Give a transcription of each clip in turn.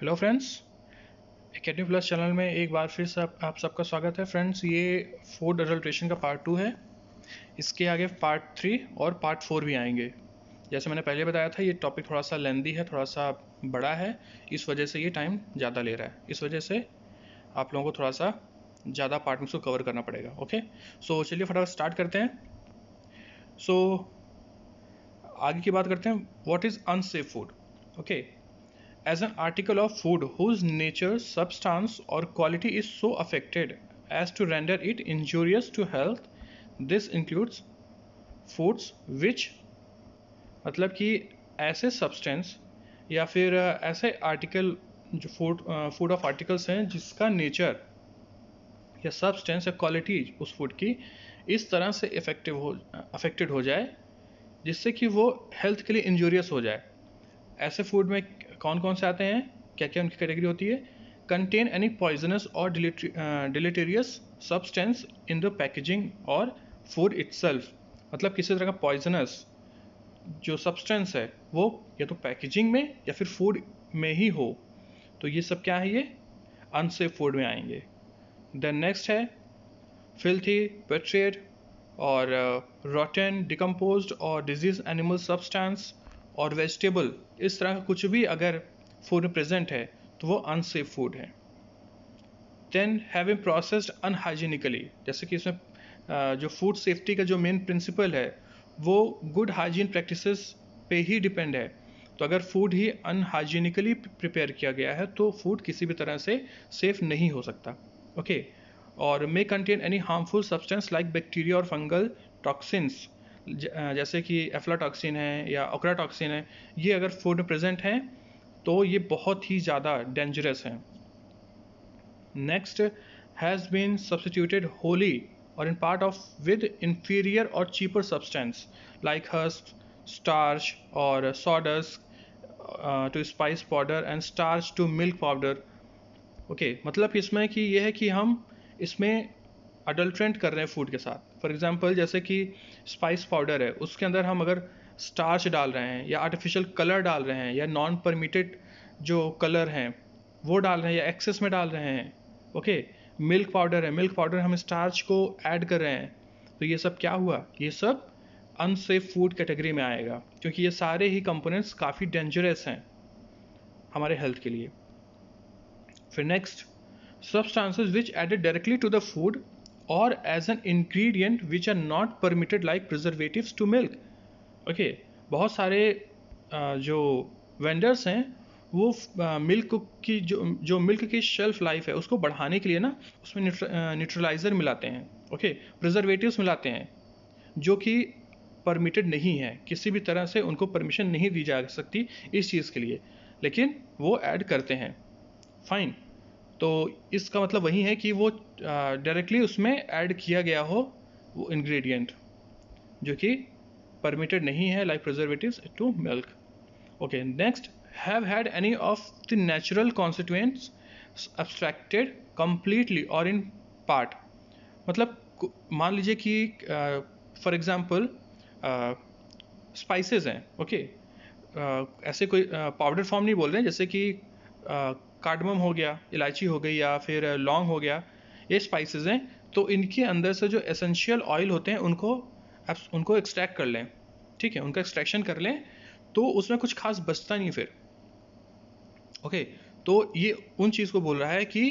Hello friends academy plus channel में एक बार फिर से आप, आप सबका स्वागत है फ्रेंड्स ये फूड अडल्ट्रेशन का पार्ट टू है इसके आगे पार्ट थ्री और पार्ट फोर भी आएंगे जैसे मैंने पहले बताया था ये टॉपिक थोड़ा सा लेंदी है थोड़ा सा बड़ा है इस वजह से ये टाइम ज़्यादा ले रहा है इस वजह से आप लोगों को थोड़ा सा ज़्यादा पार्ट में कवर करना पड़ेगा ओके सो चलिए फटाफट स्टार्ट करते हैं सो आगे की बात करते हैं what is unsafe food okay as an article of food whose nature substance or quality is so affected as to render it injurious to health this includes foods which मतलब कि ऐसे सब्सटेंस या फिर ऐसे आर्टिकल जो food food of articles हैं जिसका nature या सब्सटेंस या क्वालिटी उस फूड की इस तरह से इफेक्टिव हो अफेक्टेड हो जाए जिससे कि वो हेल्थ के लिए इंजूरियस हो जाए ऐसे फूड में कौन कौन से आते हैं क्या क्या उनकी कैटेगरी होती है contain any poisonous or deleterious substance in the packaging or food itself मतलब किसी तरह का पॉइजनस जो सब्सटेंस है वो या तो पैकेजिंग में या फिर फूड में ही हो तो ये सब क्या है ये अनसेफ फूड में आएंगे देन नेक्स्ट है filthy putrid or rotten decompose or disease animal substance or vegetable इस तरह कुछ भी अगर फूड में प्रेजेंट है तो वो अनसेफ फूड है देन हैविंग प्रोसेस्ड अनहाइजीनिकली जैसे कि इसमें जो फूड सेफ्टी का जो मेन प्रिंसिपल है वो गुड हाइजीन प्रैक्टिस पे ही डिपेंड है तो अगर फूड ही अनहाइजीनिकली प्रिपेयर किया गया है तो फूड किसी भी तरह से सेफ नहीं हो सकता okay okay? Or may contain any harmful substance like bacteria or fungal toxins जैसे कि एफ्लाटॉक्सिन है या ओक्राटॉक्सिन है ये अगर फूड में प्रेजेंट हैं तो ये बहुत ही ज़्यादा डेंजरस हैं next has been substituted wholly or in part of with inferior or cheaper substance like husk starch और sawdust to spice powder and starch to milk powder okay मतलब इसमें कि यह है कि हम इसमें अडल्ट्रेंट कर रहे हैं फूड के साथ फॉर एग्ज़ाम्पल जैसे कि स्पाइस पाउडर है उसके अंदर हम अगर स्टार्च डाल रहे हैं या आर्टिफिशियल कलर डाल रहे हैं या नॉन परमिटेड जो कलर हैं वो डाल रहे हैं या एक्सेस में डाल रहे हैं ओके मिल्क पाउडर है मिल्क पाउडर हम स्टार्च को ऐड कर रहे हैं तो ये सब क्या हुआ ये सब अनसेफ फूड कैटेगरी में आएगा क्योंकि ये सारे ही कंपोनेंट्स काफ़ी डेंजरस हैं हमारे हेल्थ के लिए फिर next substances which added directly to the food or as an ingredient which are not permitted like preservatives to milk okay okay, बहुत सारे जो वेंडर्स हैं वो मिल्क की जो जो मिल्क की शेल्फ लाइफ है उसको बढ़ाने के लिए ना उसमें न्यूट्रलाइज़र मिलाते हैं ओके okay, प्रिजर्वेटिव्स मिलाते हैं जो कि परमिटेड नहीं है किसी भी तरह से उनको परमिशन नहीं दी जा सकती इस चीज़ के लिए लेकिन वो ऐड करते हैं फाइन तो इसका मतलब वही है कि वो डायरेक्टली उसमें ऐड किया गया हो वो इंग्रेडिएंट जो कि परमिटेड नहीं है like preservative to milk okay next have had any of the natural constituents abstracted completely or in part मतलब मान लीजिए कि फॉर एग्ज़ाम्पल स्पाइसेस हैं ओके ऐसे कोई पाउडर फॉर्म नहीं बोल रहे हैं जैसे कि कार्डमम हो गया इलायची हो गई या फिर लौंग हो गया ये स्पाइसेस हैं तो इनके अंदर से जो एसेंशियल ऑयल होते हैं उनको आप उनको एक्सट्रैक्ट कर लें ठीक है उनका एक्सट्रैक्शन कर लें तो उसमें कुछ खास बचता नहीं फिर ओके तो ये उन चीज़ को बोल रहा है कि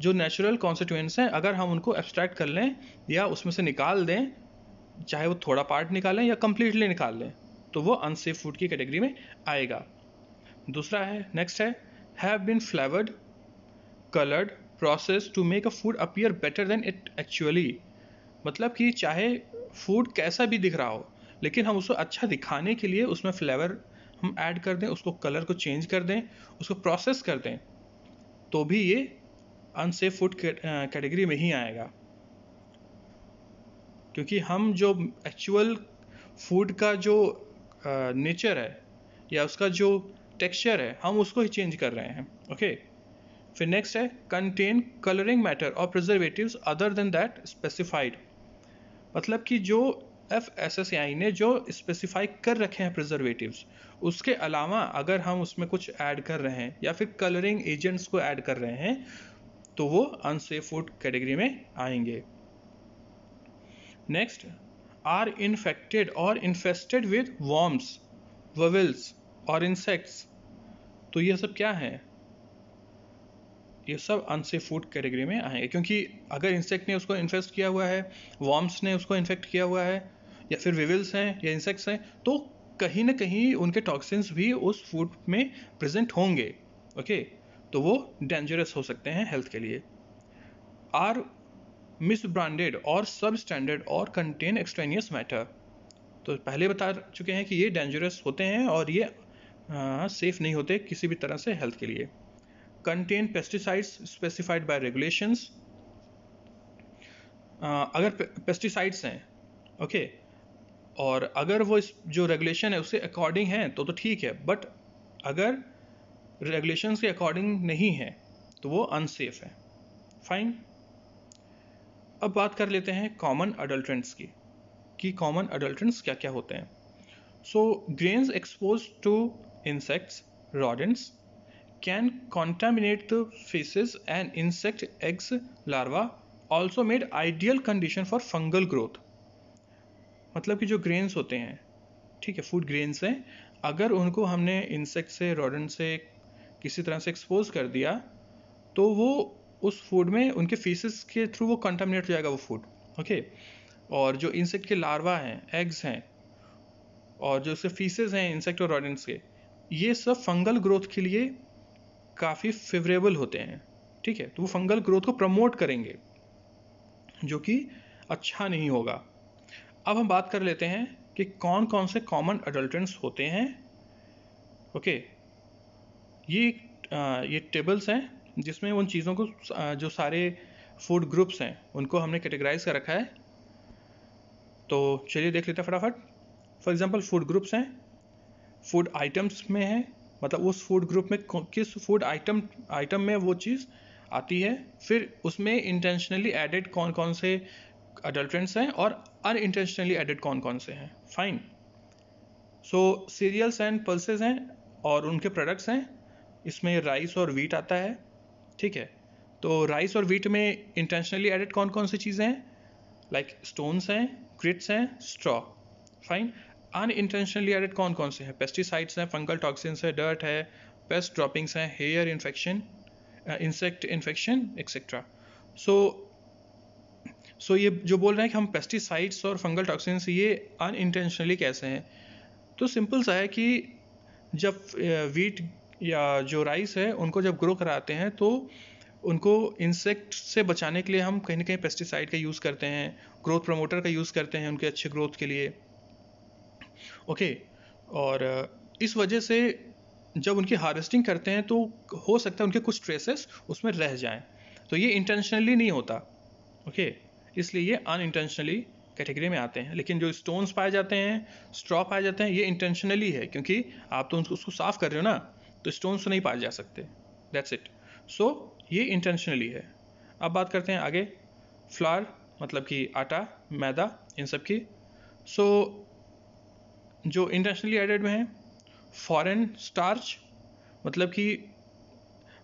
जो नेचुरल कॉन्स्टिट्यूएंट्स हैं अगर हम उनको एब्स्ट्रैक्ट कर लें या उसमें से निकाल दें चाहे वो थोड़ा पार्ट निकालें या कम्प्लीटली निकाल लें तो वो अनसेफ फूड की कैटेगरी में आएगा दूसरा है नेक्स्ट है have been flavored, colored, processed to make a food appear better than it actually मतलब कि चाहे फूड कैसा भी दिख रहा हो लेकिन हम उसको अच्छा दिखाने के लिए उसमें फ्लेवर हम ऐड कर दें उसको कलर को चेंज कर दें उसको प्रोसेस कर दें तो भी ये अनसेफ फूड कैटेगरी में ही आएगा क्योंकि हम जो एक्चुअल फूड का जो नेचर है या उसका जो टेक्सचर है हम उसको ही चेंज कर रहे हैं ओके फिर नेक्स्ट है contain colouring matter or preservative other than that specified मतलब कि जो एफ एस एस आई ने जो स्पेसिफाई कर रखे हैं प्रिजर्वेटिव उसके अलावा अगर हम उसमें कुछ ऐड कर रहे हैं या फिर कलरिंग एजेंट्स को ऐड कर रहे हैं तो वो अनसेफ फूड कैटेगरी में आएंगे next are infected or infested with worms weevils or insects तो ये सब क्या हैं ये सब अनसेफ फूड कैटेगरी में आएंगे क्योंकि अगर इंसेक्ट ने उसको इन्फेक्ट किया हुआ है वॉम्स ने उसको इन्फेक्ट किया हुआ है या फिर विविल्स हैं या इंसेक्ट्स हैं तो कहीं ना कहीं उनके टॉक्सिन्स भी उस फूड में प्रेजेंट होंगे ओके तो वो डेंजरस हो सकते हैं हेल्थ के लिए आर मिस ब्रांडेड और सब स्टैंडर्ड और कंटेन एक्सट्रेनियस मैटर तो पहले बता चुके हैं कि ये डेंजरस होते हैं और ये सेफ हाँ, नहीं होते किसी भी तरह से हेल्थ के लिए contain pesticides specified by regulations अगर पेस्टिसाइड्स हैं ओके okay, और अगर वो इस जो रेगुलेशन है उसके अकॉर्डिंग है तो तो ठीक है बट अगर रेगुलेशंस के अकॉर्डिंग नहीं है तो वो अनसेफ है फाइन अब बात कर लेते हैं कॉमन अडल्ट्रेंट्स की कि कॉमन अडल्ट्रेंट्स क्या क्या होते हैं so grains expose to insects, rodents, can contaminate the feces and insect eggs larva also made ideal condition for fungal growth मतलब कि जो ग्रेन्स होते हैं ठीक है फूड ग्रेन्स हैं अगर उनको हमने इंसेक्ट से रॉडन से किसी तरह से एक्सपोज कर दिया तो वो उस फूड में उनके फीसिस के थ्रू वो कंटामिनेट हो जाएगा वो फूड ओके और जो इंसेक्ट के लार्वा हैं एग्स हैं और जो उसके फीसेस हैं इंसेक्ट और रॉडेंट्स के ये सब फंगल ग्रोथ के लिए काफ़ी फेवरेबल होते हैं ठीक है तो वो फंगल ग्रोथ को प्रमोट करेंगे जो कि अच्छा नहीं होगा अब हम बात कर लेते हैं कि कौन कौन से कॉमन अडल्टेंट्स होते हैं ओके ये आ, ये टेबल्स हैं जिसमें उन चीज़ों को जो सारे फूड ग्रुप्स हैं उनको हमने कैटेगराइज कर रखा है तो चलिए देख लेते हैं फटाफट फॉर एग्जांपल फूड ग्रुप्स हैं फूड आइटम्स में है मतलब उस फूड ग्रुप में किस फूड आइटम आइटम में वो चीज़ आती है फिर उसमें इंटेंशनली एडेड कौन कौन से अडल्ट्रेंट्स हैं और अन इंटेंशनली एडेड कौन कौन से हैं fine so cereals and pulses हैं और उनके प्रोडक्ट्स हैं इसमें राइस और वीट आता है ठीक है तो राइस और वीट में इंटेंशनली एडेड कौन कौन सी चीज़ें हैं लाइक स्टोन्स हैं क्रिट्स हैं स्ट्रॉ फाइन अनइंटेंशनली एडेड कौन कौन से हैं पेस्टिसाइड्स हैं फंगल टॉक्सिन्स है डर्ट है पेस्ट ड्रॉपिंग्स हैं hair infection insect infection etcetera so so ये जो बोल रहे हैं कि हम पेस्टिसाइड्स और फंगल टॉक्सिन्स ये अनइंटेंशनली कैसे हैं तो सिंपल सा है कि जब वीट uh, या जो राइस है उनको जब ग्रो कराते हैं तो उनको इंसेक्ट से बचाने के लिए हम कहीं ना कहीं पेस्टिसाइड का यूज़ करते हैं ग्रोथ प्रमोटर का यूज़ करते हैं उनके अच्छे ग्रोथ के लिए ओके और uh, इस वजह से जब उनकी हार्वेस्टिंग करते हैं तो हो सकता है उनके कुछ ट्रेसेस उसमें रह जाएं तो ये इंटेंशनली नहीं होता ओके इसलिए ये अन इंटेंशनली कैटेगरी में आते हैं लेकिन जो स्टोन्स पाए जाते हैं स्ट्रॉ पाए जाते हैं ये इंटेंशनली है क्योंकि आप तो उसको साफ़ कर रहे हो ना तो स्टोन्स तो नहीं पाए जा सकते दैट्स इट सो ये इंटेंशनली है अब बात करते हैं आगे फ्लार मतलब कि आटा मैदा इन सब की सो so, जो इंटरनेशनली एडेड में है फॉरेन स्टार्च मतलब कि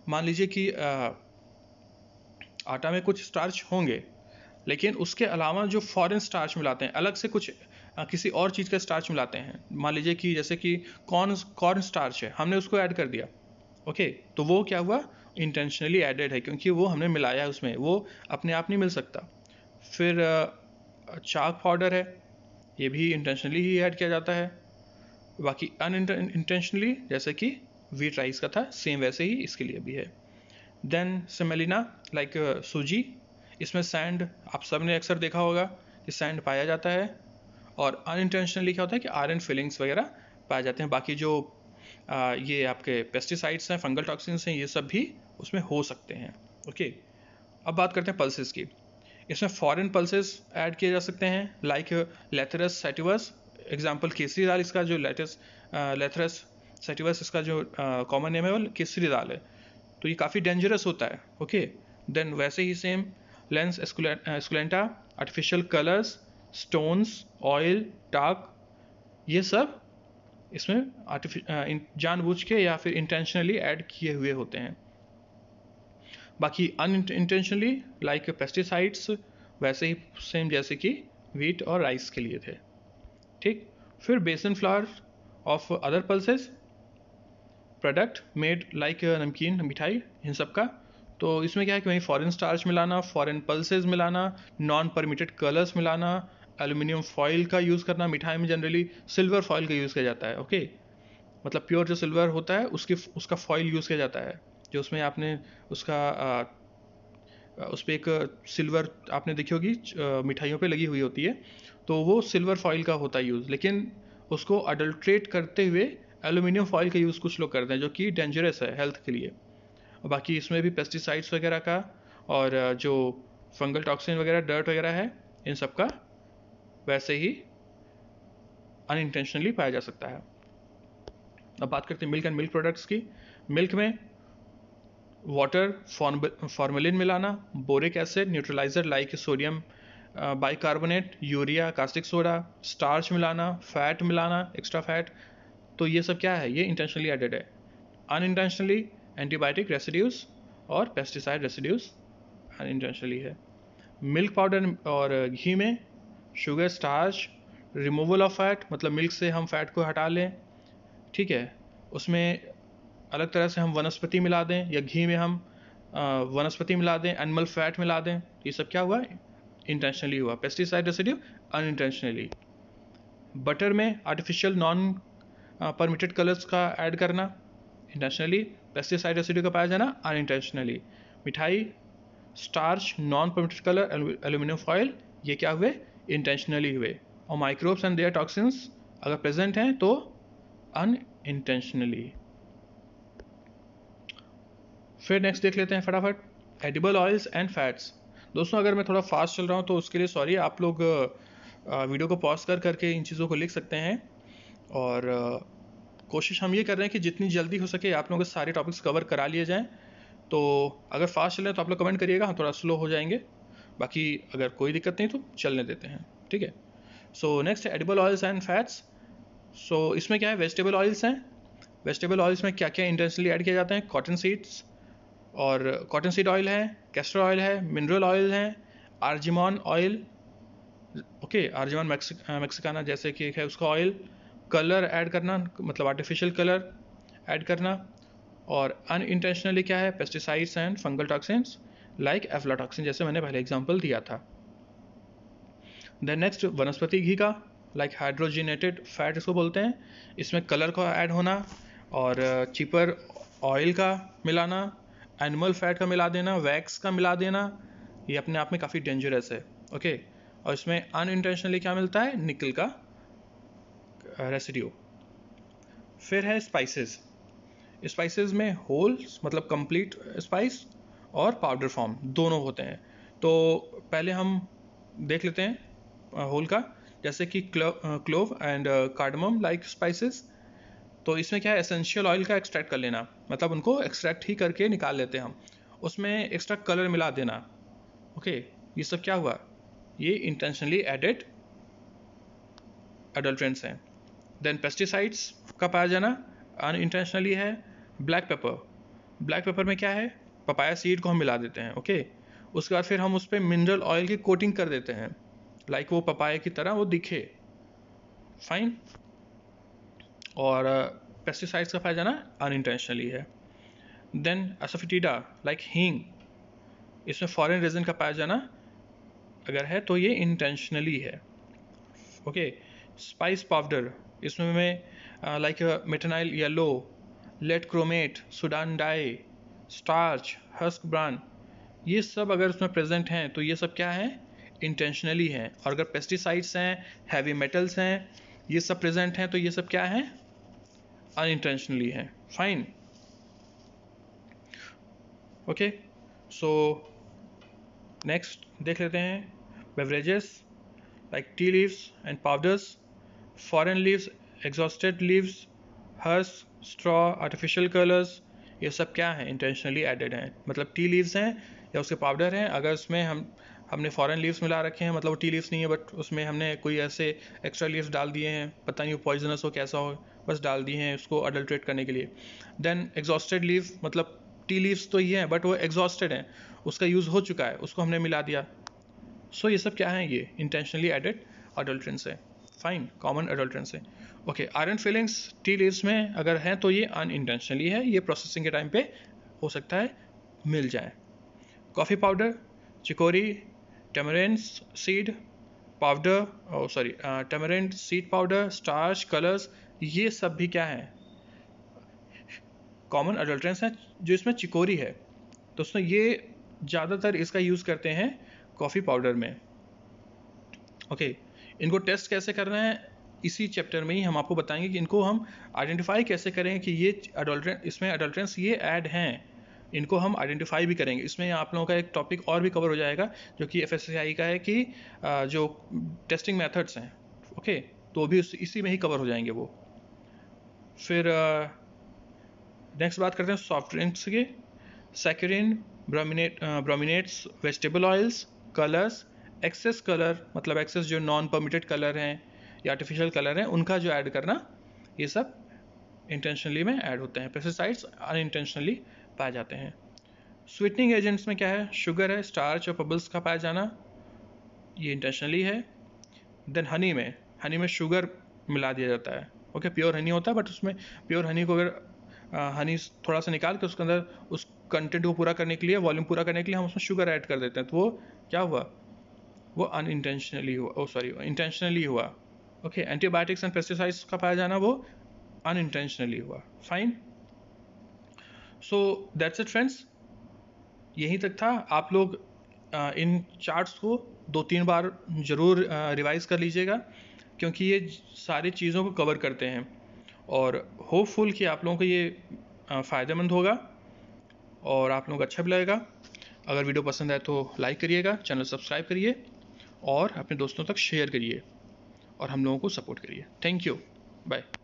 मान लीजिए कि आटा में कुछ स्टार्च होंगे लेकिन उसके अलावा जो फॉरेन स्टार्च मिलाते हैं अलग से कुछ आ, किसी और चीज़ का स्टार्च मिलाते हैं मान लीजिए कि जैसे कि कॉर्न कॉर्न स्टार्च है हमने उसको ऐड कर दिया ओके तो वो क्या हुआ इंटेंशनली एडेड है क्योंकि वो हमने मिलाया है उसमें वो अपने आप नहीं मिल सकता फिर चाक पाउडर है ये भी इंटेंशनली ही ऐड किया जाता है बाकी अन इंटेंशनली जैसे कि वीट राइस का था सेम वैसे ही इसके लिए भी है देन सेमेलिना लाइक सूजी इसमें सैंड आप सब ने अक्सर देखा होगा कि सैंड पाया जाता है और अन इंटेंशनली क्या होता है कि आयरन फिलिंग्स वगैरह पाए जाते हैं बाकी जो आ, uh, ये आपके पेस्टिसाइड्स हैं फंगल टॉक्सिन्स हैं ये सब भी उसमें हो सकते हैं ओके अब बात करते हैं पल्सेस की इसमें फॉरेन पल्सेस ऐड किए जा सकते हैं लाइक लेथरस सेटिवस एग्जाम्पल केसरी दाल इसका जो लेटेस लेथरस सेटिवस इसका जो कॉमन uh, नेम है वो केसरी दाल है तो ये काफ़ी डेंजरस होता है ओके देन वैसे ही same lens esculenta artificial colours stones oil talc ये सब इसमें आर्टिफि uh, जानबूझ के या फिर इंटेंशनली ऐड किए हुए होते हैं बाकी अन इंटेंशनली लाइक पेस्टिसाइड्स वैसे ही सेम जैसे कि वीट और राइस के लिए थे ठीक फिर besan flour of other pulses product made like namkeen mithai इन सब का तो इसमें क्या है कि वहीं फॉरेन स्टार्च मिलाना फॉरेन पल्सेज मिलाना नॉन परमिटेड कलर्स मिलाना एल्यूमिनियम फॉइल का यूज़ करना मिठाई में जनरली सिल्वर फॉइल का यूज़ किया जाता है ओके मतलब प्योर जो सिल्वर होता है उसकी उसका फॉइल यूज़ किया जाता है जो उसमें आपने उसका उस पर एक सिल्वर आपने देखी होगी मिठाइयों पे लगी हुई होती है तो वो सिल्वर फॉइल का होता है यूज़ लेकिन उसको अडल्ट्रेट करते हुए एलुमिनियम फॉइल का यूज़ कुछ लोग करते हैं जो कि डेंजरस है हेल्थ के लिए और बाकी इसमें भी पेस्टिसाइड्स वगैरह का और जो फंगल टॉक्सिन वगैरह डर्ट वगैरह है इन सब का वैसे ही अनइंटेंशनली पाया जा सकता है अब बात करते हैं मिल्क एंड मिल्क प्रोडक्ट्स की मिल्क में वाटर फॉर्मेलिन मिलाना boric acid neutraliser like sodium bicarbonate urea caustic soda starch मिलाना फैट मिलाना एक्स्ट्रा फैट तो ये सब क्या है ये इंटेंशनली एडेड है अनइंटेंशनली एंटीबायोटिक रेसिड्यूज और पेस्टिसाइड रेसिड्यूज अनइंटेंशनली है मिल्क पाउडर और घी में sugar starch removal of fat मतलब मिल्क से हम फैट को हटा लें ठीक है उसमें अलग तरह से हम वनस्पति मिला दें या घी में हम वनस्पति मिला दें एनिमल फैट मिला दें ये सब क्या हुआ इंटेंशनली हुआ पेस्टिसाइड रेसिड्यू अनइंटेंशनली बटर में आर्टिफिशियल नॉन परमिटेड कलर्स का ऐड करना इंटेंशनली पेस्टिसाइड रेसिड्यू का पाया जाना अनइंटेंशनली मिठाई starch non permitted colour aluminium foil ये क्या हुए इंटेंशनली हुए और माइक्रोब्स एंड देयर टॉक्सिन्स अगर प्रेजेंट हैं तो अन इंटेंशनली फिर नेक्स्ट देख लेते हैं फटाफट एडिबल ऑयल्स एंड फैट्स दोस्तों अगर मैं थोड़ा फास्ट चल रहा हूँ तो उसके लिए सॉरी आप लोग वीडियो को पॉज कर करके इन चीज़ों को लिख सकते हैं और कोशिश हम ये कर रहे हैं कि जितनी जल्दी हो सके आप लोगों के सारे टॉपिक्स कवर करा लिए जाएँ तो अगर फास्ट चल रहे हैं तो आप लोग कमेंट करिएगा हम थोड़ा स्लो हो जाएंगे बाकी अगर कोई दिक्कत नहीं तो चलने देते हैं ठीक है so next edible oils and fats so इसमें क्या है वेजिटेबल ऑयल्स हैं वेजिटेबल ऑयल्स में क्या क्या इंटेंसली ऐड किया जाता है कॉटन सीड्स और कॉटन सीड ऑयल है कैस्टर ऑयल है मिनरल ऑयल है argemone oil okay argemone mexicana जैसे कि है उसका ऑयल कलर ऐड करना मतलब आर्टिफिशियल कलर ऐड करना और अन इंटेंशनली क्या है pesticides and fungal toxins like aflatoxin जैसे मैंने पहले एग्जाम्पल दिया था देन नेक्स्ट वनस्पति घी का लाइक हाइड्रोजिनेटेड फैट इसको बोलते हैं इसमें कलर का ऐड होना और चीपर ऑयल का मिलाना एनिमल फैट का मिला देना वैक्स का मिला देना ये अपने आप में काफ़ी डेंजरस है ओके और इसमें अन इंटेंशनली क्या मिलता है निकल का रेसिडियो फिर है स्पाइसेस स्पाइसेस में होल मतलब कंप्लीट स्पाइस और पाउडर फॉर्म दोनों होते हैं तो पहले हम देख लेते हैं होल का जैसे कि clove and cardamom like spices तो इसमें क्या है एसेंशियल ऑयल का एक्सट्रैक्ट कर लेना मतलब उनको एक्सट्रैक्ट ही करके निकाल लेते हैं हम उसमें एक्स्ट्रा कलर मिला देना ओके ये सब क्या हुआ ये इंटेंशनली एडेड एडल्ट्रेंट्स हैं देन पेस्टिसाइड्स का पाया जाना अन इंटेंशनली है ब्लैक पेपर ब्लैक पेपर में क्या है पपाया सीड को हम मिला देते हैं ओके उसके बाद फिर हम उस पर मिनरल ऑयल की कोटिंग कर देते हैं लाइक like वो पपाया की तरह वो दिखे फाइन और पेस्टिसाइड्स uh, का पाया जाना अनइंटेंशनली है देन असफिटिडा लाइक हींग इसमें फॉरेन रीजन का पाया जाना अगर है तो ये इंटेंशनली है ओके स्पाइस पाउडर इसमें में like metanil yellow lead chromate Sudan dye starch husk bran ये सब अगर उसमें प्रेजेंट हैं तो ये सब क्या है इंटेंशनली हैं और अगर पेस्टिसाइड्स हैं हैवी मेटल्स हैं ये सब प्रेजेंट हैं तो ये सब क्या हैं अनइंटेंशनली है फाइन ओके सो नेक्स्ट देख लेते हैं beverages like tea leaves and powders foreign leaves exhausted leaves hers straw artificial colours ये सब क्या हैं इंटेंशनली एडेड हैं मतलब टी लीव्स हैं या उसके पाउडर हैं अगर उसमें हम हमने फॉरेन लीव्स मिला रखे हैं मतलब वो टी लीव्स नहीं है बट उसमें हमने कोई ऐसे एक्स्ट्रा लीव्स डाल दिए हैं पता नहीं वो पॉइजनस हो कैसा हो बस डाल दिए हैं उसको अडल्ट्रेट करने के लिए देन एग्जॉस्टेड लीव मतलब टी लीव्स तो ये हैं बट वो एग्जॉस्टेड हैं उसका यूज़ हो चुका है उसको हमने मिला दिया सो so, ये सब क्या है ये इंटेंशनली एडेड अडल्ट्रेंस है फाइन कॉमन अडल्ट्रेंस है okay iron filings tea leaves में अगर हैं तो ये अन इंटेंशनली है ये प्रोसेसिंग के टाइम पे हो सकता है मिल जाए coffee powder chicory tamarind seed powder sorry tamarind seed powder starch colours ये सब भी क्या है कॉमन अडल्ट्रेंस हैं जो इसमें चिकोरी है दोस्तों ये ज़्यादातर इसका यूज़ करते हैं कॉफ़ी पाउडर में ओके इनको टेस्ट कैसे करना है इसी चैप्टर में ही हम आपको बताएंगे कि इनको हम आइडेंटिफाई कैसे करें कि ये अडल्ट्रेंट इसमें अडल्ट्रेंस ये ऐड हैं इनको हम आइडेंटिफाई भी करेंगे इसमें आप लोगों का एक टॉपिक और भी कवर हो जाएगा जो कि एफ का है कि जो टेस्टिंग मेथड्स हैं ओके तो भी इसी में ही कवर हो जाएंगे वो फिर नेक्स्ट बात करते हैं सॉफ्ट ड्रिंक्स की saccharin brominate brominates vegetable oils colours excess colour मतलब एक्सेस जो नॉन परमिटेड कलर हैं या आर्टिफिशियल कलर हैं उनका जो ऐड करना ये सब इंटेंशनली में ऐड होते हैं पेस्टिसाइड्स अन इंटेंशनली पाए जाते हैं स्वीटनिंग एजेंट्स में क्या है शुगर है स्टार्च और पबल्स का पाया जाना ये इंटेंशनली है देन हनी में हनी में शुगर मिला दिया जाता है ओके प्योर हनी होता है बट उसमें प्योर हनी को अगर हनी थोड़ा सा निकाल के उसके अंदर उस कंटेंट को पूरा करने के लिए वॉल्यूम पूरा करने के लिए हम उसमें शुगर ऐड कर देते हैं तो वो क्या हुआ वो अनइंटेंशनली हुआ ओ सॉरी इंटेंशनली हुआ ओके एंटीबायोटिक्स एंड पेस्टिसाइड्स का पाया जाना वो अनइंटेंशनली हुआ fine so that's it friends यहीं तक था आप लोग इन चार्ट्स को दो तीन बार ज़रूर रिवाइज कर लीजिएगा क्योंकि ये सारी चीज़ों को कवर करते हैं और होपफुल कि आप लोगों को ये फ़ायदेमंद होगा और आप लोगों को अच्छा भी लगेगा अगर वीडियो पसंद आए तो लाइक करिएगा चैनल सब्सक्राइब करिए और अपने दोस्तों तक शेयर करिए और हम लोगों को सपोर्ट करिए थैंक यू बाय